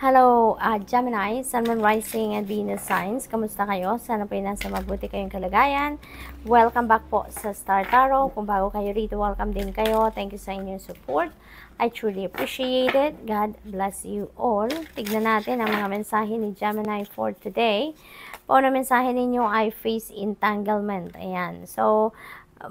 Hello, uh, Gemini, Sun, Moon, Rising, and Venus signs. Kamusta kayo? Sana po nasa mabuti kayong kalagayan. Welcome back po sa Star Tarot. Kung bago kayo rito, welcome din kayo. Thank you sa inyong support. I truly appreciate it. God bless you all. Tignan natin ang mga mensahe ni Gemini for today. Pauna mensahe ninyo ay face entanglement. Ayan. So,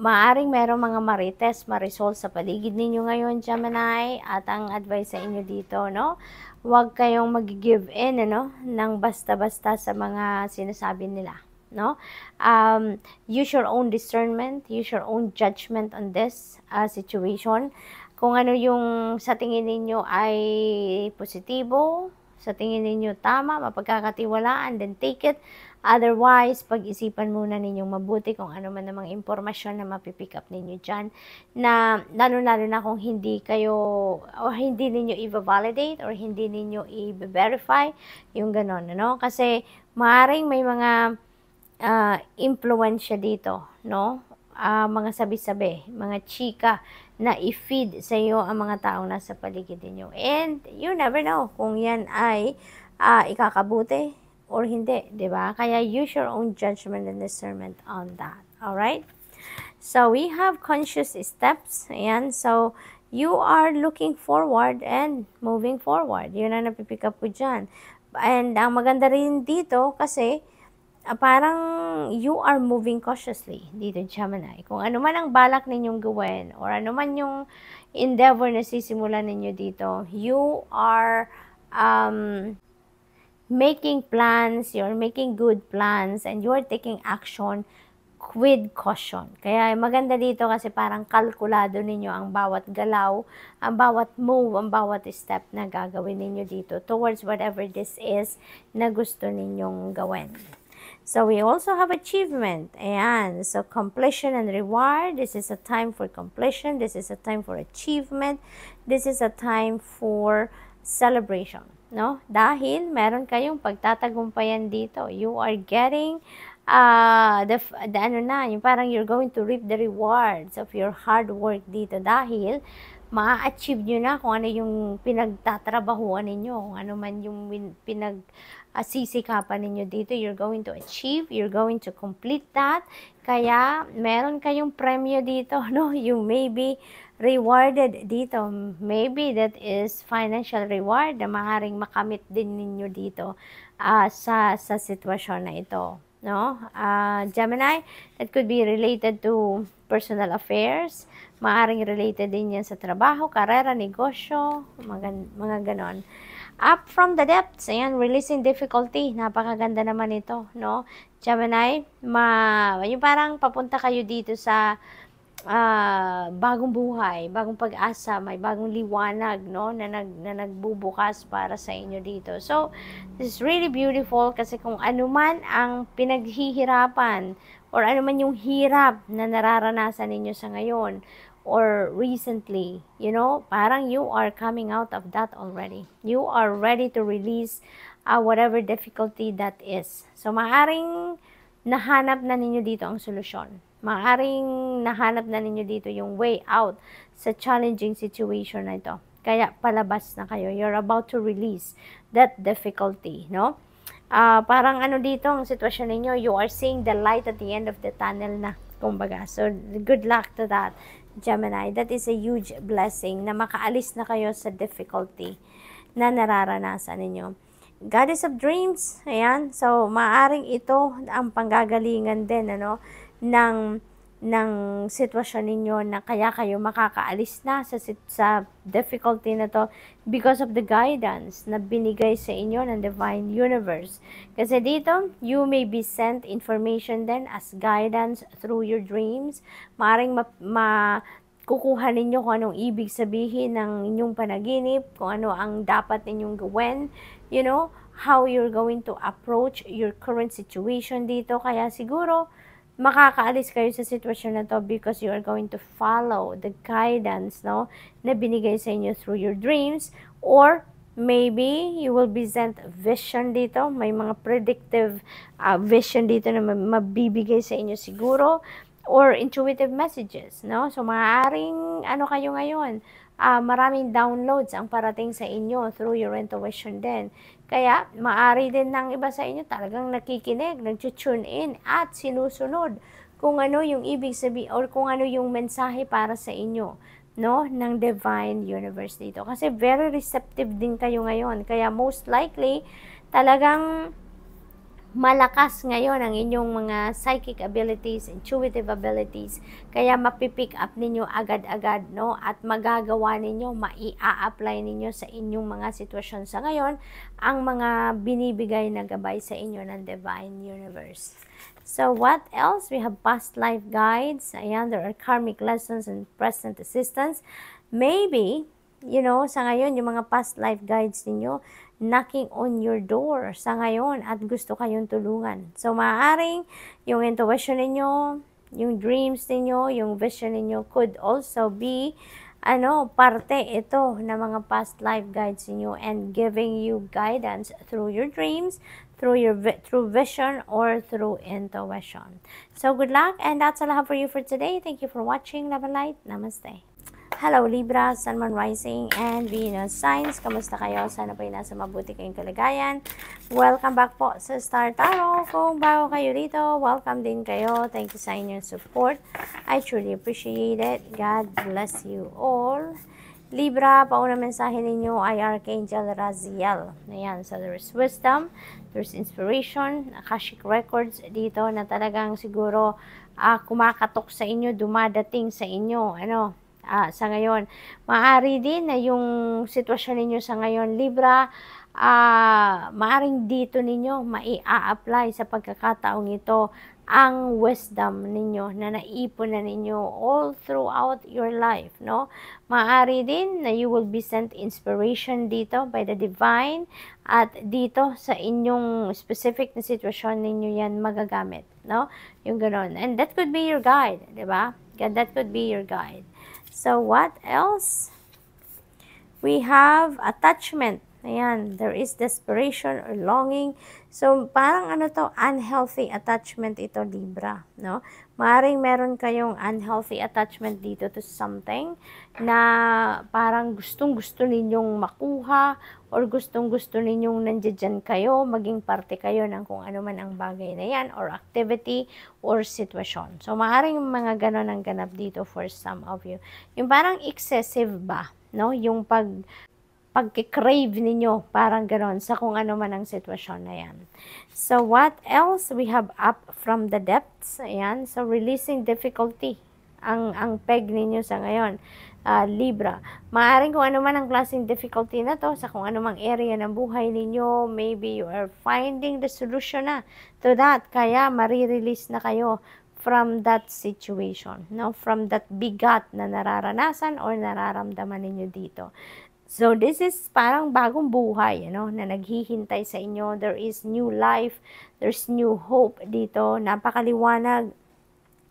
maaring merong mga marites, marisol sa paligid ninyo ngayon, Gemini. At ang advice sa inyo dito, no? huwag kayong mag-give in ano, ng basta-basta sa mga sinasabi nila. No? Um, use your own discernment, use your own judgment on this uh, situation. Kung ano yung sa tingin ninyo ay positibo, sa tingin ninyo tama, mapagkakatiwalaan, then take it. Otherwise, pag-isipan muna ninyong mabuti kung ano man namang impormasyon na mapipick up ninyo dyan na lalo-lalo na kung hindi kayo o hindi ninyo i-validate or hindi ninyo i-verify yung ganon, ano? Kasi maaaring may mga uh, ah, influence dito, no? uh, mga sabi-sabi, mga chika na i-feed sa iyo ang mga taong nasa paligid ninyo. And you never know kung yan ay uh, ikakabuti or hindi, di ba? Kaya use your own judgment and discernment on that. All right? So, we have conscious steps. Ayan. So, you are looking forward and moving forward. Yun ang napipick up ko dyan. And ang maganda rin dito kasi Ah, parang you are moving cautiously dito Gemini. Kung ano man ang balak ninyong gawin or ano man yung endeavor na sisimulan ninyo dito, you are um, making plans, you're making good plans, and you're taking action with caution. Kaya maganda dito kasi parang kalkulado ninyo ang bawat galaw, ang bawat move, ang bawat step na gagawin ninyo dito towards whatever this is na gusto ninyong gawin. So we also have achievement. Ayan. So completion and reward. This is a time for completion. This is a time for achievement. This is a time for celebration. No? Dahil meron kayong pagtatagumpayan dito. You are getting uh, the, the ano na, yung parang you're going to reap the rewards of your hard work dito. Dahil ma-achieve nyo na kung ano yung pinagtatrabahuan ninyo, ano man yung pinag sisikapan ninyo dito. You're going to achieve, you're going to complete that. Kaya, meron kayong premyo dito, no? You may be rewarded dito. Maybe that is financial reward na maaaring makamit din ninyo dito uh, sa, sa sitwasyon na ito no? Uh, Gemini, that could be related to personal affairs. Maaring related din yan sa trabaho, karera, negosyo, mga, mga ganon. Up from the depths. Ayan, releasing difficulty. Napakaganda naman nito, no? Gemini, ma, yung parang papunta kayo dito sa uh, bagong buhay, bagong pag-asa, may bagong liwanag, no? Na, nag, na nagbubukas para sa inyo dito. So, this is really beautiful kasi kung anuman ang pinaghihirapan, or ano man yung hirap na nararanasan ninyo sa ngayon or recently, you know, parang you are coming out of that already. You are ready to release uh, whatever difficulty that is. So, maaring nahanap na ninyo dito ang solusyon. Maaring nahanap na ninyo dito yung way out sa challenging situation na ito. Kaya palabas na kayo. You're about to release that difficulty, no? uh, parang ano dito ang sitwasyon ninyo, you are seeing the light at the end of the tunnel na, kumbaga. So, good luck to that, Gemini. That is a huge blessing na makaalis na kayo sa difficulty na nararanasan ninyo. Goddess of Dreams, ayan. So, maaring ito ang panggagalingan din, ano, ng ng sitwasyon ninyo na kaya kayo makakaalis na sa, sa difficulty na to because of the guidance na binigay sa inyo ng Divine Universe. Kasi dito, you may be sent information then as guidance through your dreams. Maaring makukuha ma ninyo kung anong ibig sabihin ng inyong panaginip, kung ano ang dapat ninyong gawin, you know, how you're going to approach your current situation dito. Kaya siguro, makakaalis kayo sa sitwasyon na to because you are going to follow the guidance no na binigay sa inyo through your dreams or maybe you will be sent vision dito may mga predictive uh, vision dito na mabibigay sa inyo siguro or intuitive messages no so maaaring ano kayo ngayon uh, maraming downloads ang parating sa inyo through your intuition din kaya, maari din ng iba sa inyo talagang nakikinig, nag-tune in at sinusunod kung ano yung ibig sabi or kung ano yung mensahe para sa inyo no ng divine universe dito kasi very receptive din kayo ngayon kaya most likely talagang malakas ngayon ang inyong mga psychic abilities, intuitive abilities, kaya mapipick up ninyo agad-agad, no? At magagawa ninyo, maia-apply ninyo sa inyong mga sitwasyon sa ngayon, ang mga binibigay na gabay sa inyo ng Divine Universe. So, what else? We have past life guides. Ayan, there are karmic lessons and present assistance. Maybe, you know, sa ngayon, yung mga past life guides ninyo, knocking on your door sa ngayon at gusto kayong tulungan. So, maaaring yung intuition ninyo, yung dreams ninyo, yung vision ninyo could also be ano, parte ito ng mga past life guides ninyo and giving you guidance through your dreams, through your through vision or through intuition. So good luck and that's all I have for you for today. Thank you for watching. Love and light. Namaste. Hello Libra, Sunman Rising, and Venus Signs. Kamusta kayo? Sana po ay nasa mabuti kayong kalagayan. Welcome back po sa Star Tarot. Kung bago kayo rito, welcome din kayo. Thank you sa inyong support. I truly appreciate it. God bless you all. Libra, pauna mensahe ninyo ay Archangel Raziel. Ayan, so there is wisdom, there's inspiration, Akashic Records dito na talagang siguro uh, kumakatok sa inyo, dumadating sa inyo. Ano, ah, sa ngayon. Maari din na yung sitwasyon ninyo sa ngayon, Libra, ah, maaring dito ninyo maia-apply sa pagkakataong ito ang wisdom ninyo na naipon na ninyo all throughout your life, no? Maari din na you will be sent inspiration dito by the divine at dito sa inyong specific na sitwasyon ninyo yan magagamit, no? Yung ganoon. And that could be your guide, di ba? And that could be your guide. So, what else? We have attachment. Ayan, there is desperation or longing So, parang ano to, unhealthy attachment ito, Libra, no? Maaring meron kayong unhealthy attachment dito to something na parang gustong-gusto ninyong makuha or gustong-gusto ninyong nandiyan kayo, maging parte kayo ng kung ano man ang bagay na yan or activity or sitwasyon. So, maaring mga ganon ang ganap dito for some of you. Yung parang excessive ba, no? Yung pag pagkikrave ninyo, parang ganon, sa kung ano man ang sitwasyon na yan. So, what else we have up from the depths? Ayan, so releasing difficulty ang, ang peg ninyo sa ngayon. Uh, Libra. Maaring kung ano man ang klaseng difficulty na to, sa kung ano mang area ng buhay ninyo, maybe you are finding the solution na to that. Kaya, marirelease na kayo from that situation, no? From that bigat na nararanasan or nararamdaman ninyo dito. So this is parang bagong buhay ano, na naghihintay sa inyo. There is new life, there's new hope dito. Napakaliwanag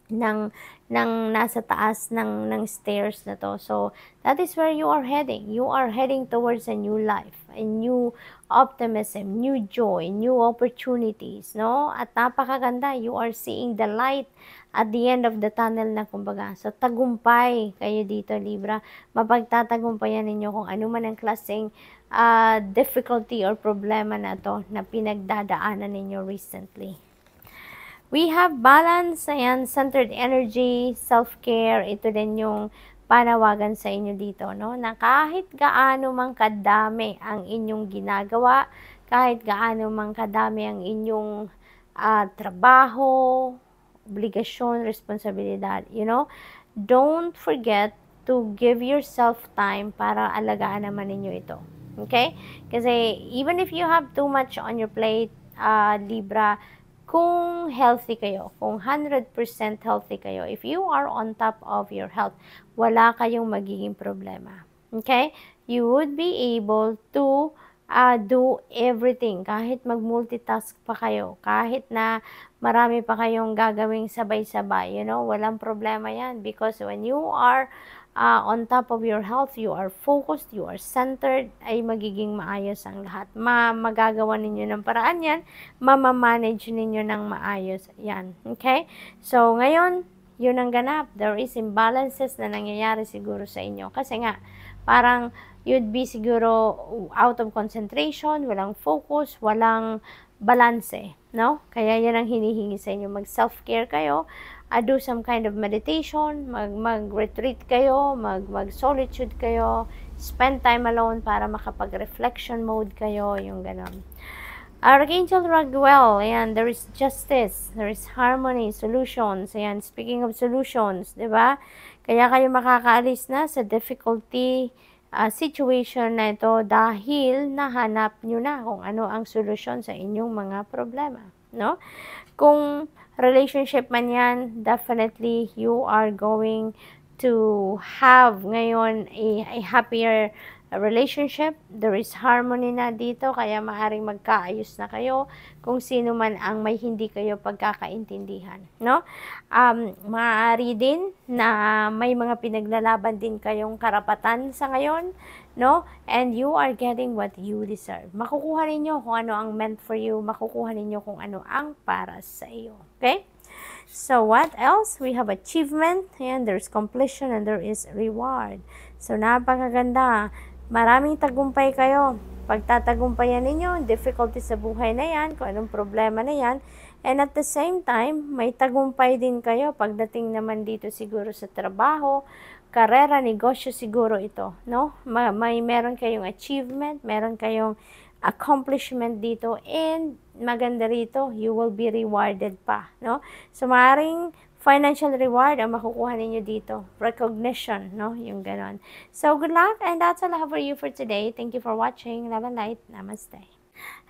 ng ng nasa taas ng ng stairs na to. So that is where you are heading. You are heading towards a new life, a new optimism, new joy, new opportunities, no? At napakaganda, you are seeing the light at the end of the tunnel na kumbaga. So tagumpay kayo dito Libra. Mapagtatagumpayan ninyo kung ano man ang klaseng uh, difficulty or problema na to na pinagdadaanan ninyo recently. We have balance, ayan, centered energy, self-care, ito din yung panawagan sa inyo dito, no? Na kahit gaano mang kadami ang inyong ginagawa, kahit gaano mang kadami ang inyong uh, trabaho, obligasyon, responsibilidad, you know, don't forget to give yourself time para alagaan naman ninyo ito. Okay? Kasi even if you have too much on your plate, uh, Libra, kung healthy kayo, kung 100% healthy kayo, if you are on top of your health, wala kayong magiging problema. Okay? You would be able to uh, do everything. Kahit mag-multitask pa kayo, kahit na marami pa kayong gagawing sabay-sabay. You know, walang problema yan because when you are uh, on top of your health, you are focused, you are centered, ay magiging maayos ang lahat. Ma magagawa ninyo ng paraan yan, mamamanage ninyo ng maayos yan. Okay? So, ngayon, yun ang ganap. There is imbalances na nangyayari siguro sa inyo. Kasi nga, parang you'd be siguro out of concentration, walang focus, walang balanse, no? Kaya yan ang hinihingi sa inyo. Mag self-care kayo, uh, do some kind of meditation, mag mag-retreat kayo, mag mag-solitude kayo, spend time alone para makapag-reflection mode kayo, yung ganun. Uh, Archangel Raguel, ayan, there is justice, there is harmony, solutions, ayan, speaking of solutions, di ba? Kaya kayo makakaalis na sa difficulty, uh, situation na ito dahil nahanap nyo na kung ano ang solusyon sa inyong mga problema. No? Kung relationship man yan, definitely you are going to have ngayon a, a happier a relationship, there is harmony na dito, kaya maaring magkaayos na kayo kung sino man ang may hindi kayo pagkakaintindihan, no? Um, maaari din na may mga pinaglalaban din kayong karapatan sa ngayon, no? And you are getting what you deserve. Makukuha ninyo kung ano ang meant for you, makukuha ninyo kung ano ang para sa iyo, okay? So what else? We have achievement, and there's completion, and there is reward. So napakaganda. Maraming tagumpay kayo. Pagtatagumpayan ninyo, difficulty sa buhay na yan, kung anong problema na yan. And at the same time, may tagumpay din kayo pagdating naman dito siguro sa trabaho, karera, negosyo siguro ito. No? May, may meron kayong achievement, meron kayong accomplishment dito and maganda rito, you will be rewarded pa, no? So, maaaring financial reward ang makukuha ninyo dito. Recognition, no? Yung ganon. So, good luck and that's all I have for you for today. Thank you for watching. Love and light. Namaste.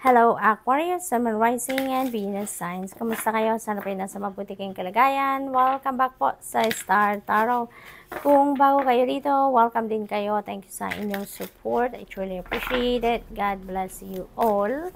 Hello, Aquarius, Summer Rising, and Venus Signs. Kumusta kayo? Sana kayo nasa mabuti kayong kalagayan. Welcome back po sa Star Tarot. Kung bago kayo dito, welcome din kayo. Thank you sa inyong support. I truly appreciate it. God bless you all.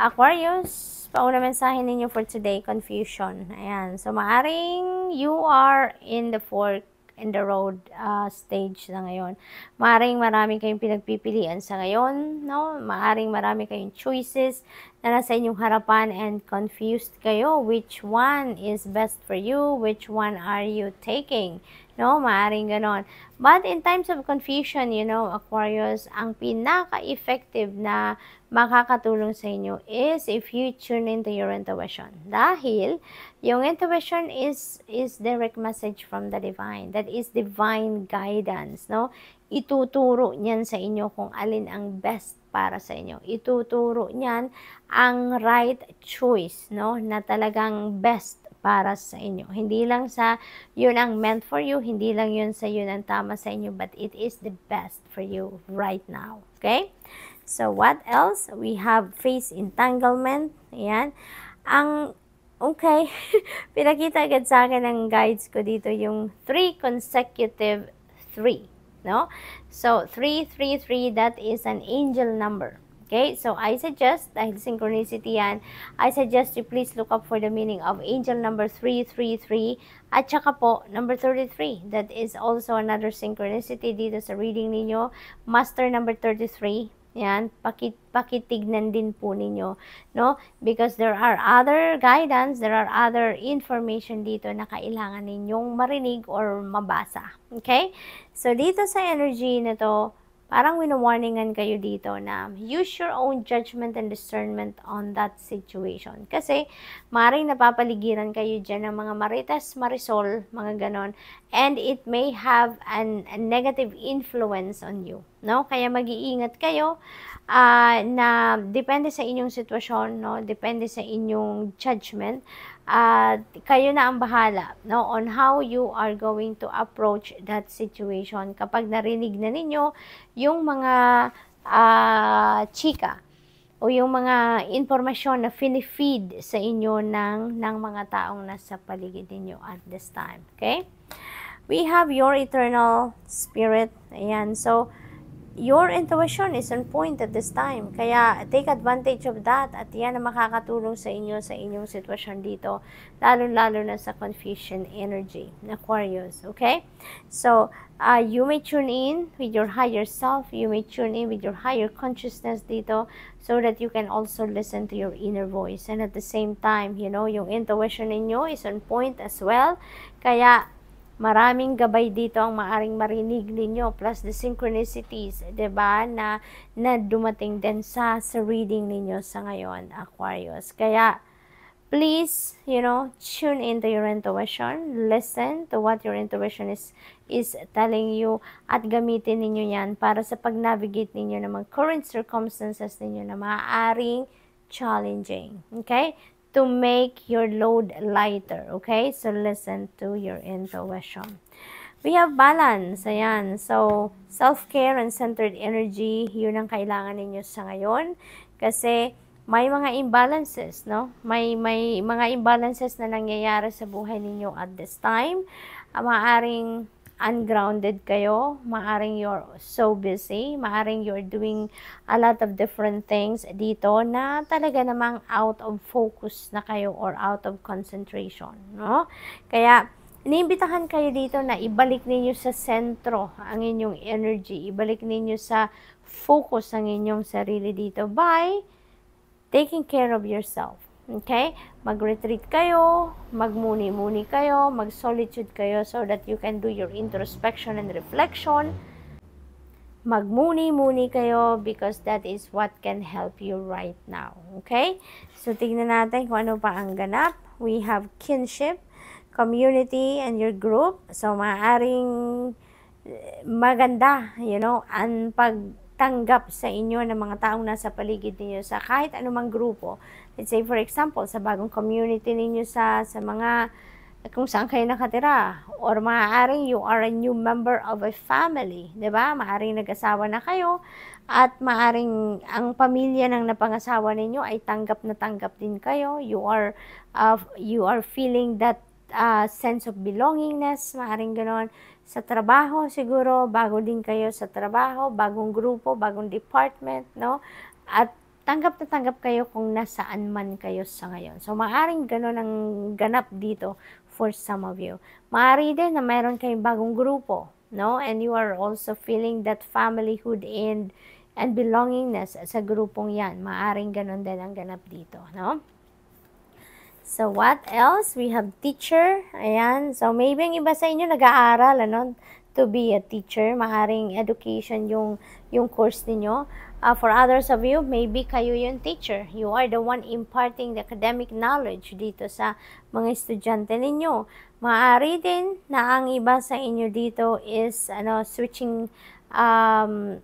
Aquarius, pauna mensahe ninyo for today, confusion. Ayan. So, maaring you are in the fork in the road uh, stage na ngayon. Maaring marami kayong pinagpipilian sa ngayon, no? Maaring marami kayong choices na nasa inyong harapan and confused kayo which one is best for you, which one are you taking. No, maaring ganon. But in times of confusion, you know, Aquarius, ang pinaka-effective na makakatulong sa inyo is if you tune into your intuition. Dahil, yung intuition is, is direct message from the divine. That is divine guidance, no? Ituturo niyan sa inyo kung alin ang best para sa inyo. Ituturo niyan ang right choice, no? Na talagang best para sa inyo. Hindi lang sa yun ang meant for you, hindi lang yun sa yun ang tama sa inyo, but it is the best for you right now. Okay? So, what else? We have face entanglement. Ayan. Ang Okay, pinakita agad sa akin ng guides ko dito yung 3 consecutive 3, no? So, 333, that is an angel number. Okay, so I suggest, dahil synchronicity yan, I suggest you please look up for the meaning of angel number 333 at saka po number 33. That is also another synchronicity dito sa reading ninyo. Master number 33, yan, pakit, pakitignan din po ninyo, no? Because there are other guidance, there are other information dito na kailangan ninyong marinig or mabasa. Okay? So, dito sa energy na to, parang winawarningan kayo dito na use your own judgment and discernment on that situation. Kasi, maring napapaligiran kayo dyan ng mga maritas, marisol, mga ganon. And it may have an, a negative influence on you. No? Kaya mag-iingat kayo uh, na depende sa inyong sitwasyon, no? depende sa inyong judgment, at uh, kayo na ang bahala no on how you are going to approach that situation kapag narinig na ninyo yung mga uh, chika o yung mga impormasyon na fini-feed sa inyo ng ng mga taong nasa paligid ninyo at this time okay we have your eternal spirit ayan so your intuition is on point at this time. Kaya take advantage of that at yan ang makakatulong sa inyo sa inyong sitwasyon dito, lalo-lalo na sa confusion energy, Aquarius, okay? So, uh, you may tune in with your higher self, you may tune in with your higher consciousness dito so that you can also listen to your inner voice. And at the same time, you know, yung intuition ninyo is on point as well. Kaya, Maraming gabay dito ang maaring marinig ninyo plus the synchronicities, 'di ba, na na dumating din sa sa reading ninyo sa ngayon, Aquarius. Kaya please, you know, tune into your intuition, listen to what your intuition is is telling you at gamitin ninyo 'yan para sa pag-navigate ninyo ng mga current circumstances ninyo na maaaring challenging. Okay? to make your load lighter. Okay? So, listen to your intuition. We have balance. Ayan. So, self-care and centered energy, yun ang kailangan ninyo sa ngayon. Kasi, may mga imbalances, no? May, may mga imbalances na nangyayari sa buhay ninyo at this time. Uh, maaring ungrounded kayo, maaring you're so busy, maaring you're doing a lot of different things dito na talaga namang out of focus na kayo or out of concentration, no? Kaya, iniimbitahan kayo dito na ibalik ninyo sa sentro ang inyong energy, ibalik ninyo sa focus ang inyong sarili dito by taking care of yourself. Okay? Mag-retreat kayo, magmuni-muni kayo, mag-solitude kayo so that you can do your introspection and reflection. Magmuni-muni kayo because that is what can help you right now. Okay? So, tignan natin kung ano pa ang ganap. We have kinship, community, and your group. So, maaring maganda, you know, ang pag tanggap sa inyo ng mga taong nasa paligid ninyo sa kahit anumang grupo. Let's say for example, sa bagong community ninyo sa sa mga kung saan kayo nakatira or maaaring you are a new member of a family, 'di ba? Maaring nag-asawa na kayo at maaring ang pamilya ng napangasawa ninyo ay tanggap na tanggap din kayo. You are uh, you are feeling that uh, sense of belongingness, maaring ganon sa trabaho siguro, bago din kayo sa trabaho, bagong grupo, bagong department, no? At tanggap na tanggap kayo kung nasaan man kayo sa ngayon. So, maaring ganun ang ganap dito for some of you. Maari din na mayroon kayong bagong grupo, no? And you are also feeling that familyhood and and belongingness sa grupong yan. Maaring ganun din ang ganap dito, no? So, what else? We have teacher. Ayan. So, maybe ang iba sa inyo nag-aaral, ano, to be a teacher. Maaring education yung, yung course niyo. Uh, for others of you, maybe kayo yung teacher. You are the one imparting the academic knowledge dito sa mga estudyante ninyo. Maaari din na ang iba sa inyo dito is ano switching um,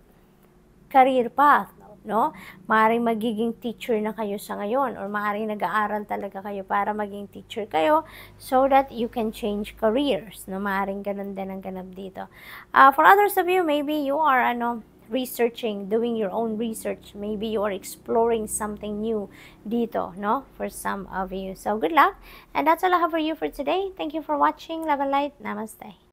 career path no? Maaring magiging teacher na kayo sa ngayon or maaring nag-aaral talaga kayo para maging teacher kayo so that you can change careers, no? Maaring ganun din ang ganap dito. Uh, for others of you, maybe you are, ano, researching, doing your own research. Maybe you are exploring something new dito, no? For some of you. So, good luck. And that's all I have for you for today. Thank you for watching. Love and light. Namaste.